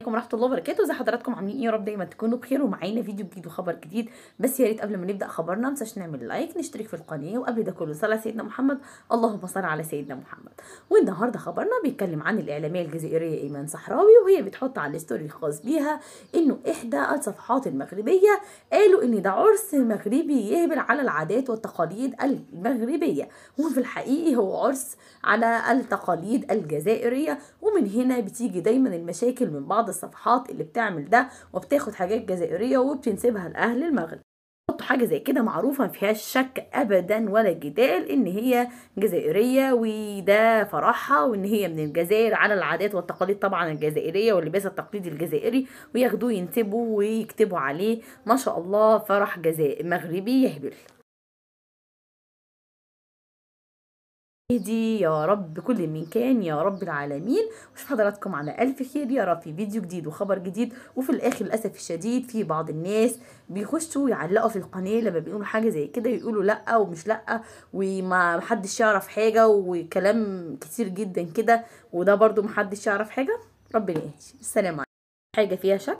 عليكم ورحمه الله وبركاته ازي حضراتكم عاملين ايه يا رب دايما تكونوا بخير ومعانا فيديو جديد وخبر جديد بس يا ريت قبل ما نبدا خبرنا متنساش نعمل لايك نشترك في القناه وقبل ده كله صلاه سيدنا محمد اللهم صل على سيدنا محمد والنهارده خبرنا بيتكلم عن الاعلاميه الجزائريه ايمان صحراوي وهي بتحط على الستوري الخاص بيها انه احدى الصفحات المغربيه قالوا ان ده عرس مغربي يهبل على العادات والتقاليد المغربيه وفي الحقيقي هو عرس على التقاليد الجزائريه ومن هنا بتيجي دايما المشاكل من بعض الصفحات اللي بتعمل ده وبتاخد حاجات جزائريه وبتنسبها لاهل المغرب حطوا حاجه زي كده معروفه مفيهاش شك ابدا ولا جدال ان هي جزائريه وده فرحها وان هي من الجزائر على العادات والتقاليد طبعا الجزائريه واللباس التقليدي الجزائري وياخدوه ينسبوه ويكتبوا عليه ما شاء الله فرح جزائري مغربي يهبل اهدي يا رب كل من كان يا رب العالمين وشوف حضراتكم على الف خير يا رب في فيديو جديد وخبر جديد وفي الاخر للاسف الشديد في بعض الناس بيخشوا يعلقوا في القناه لما بيقولوا حاجه زي كده يقولوا لا ومش لا وما حدش يعرف حاجه وكلام كتير جدا كده وده برده محدش يعرف حاجه ربنا يهدي السلام عليكم حاجه فيها شك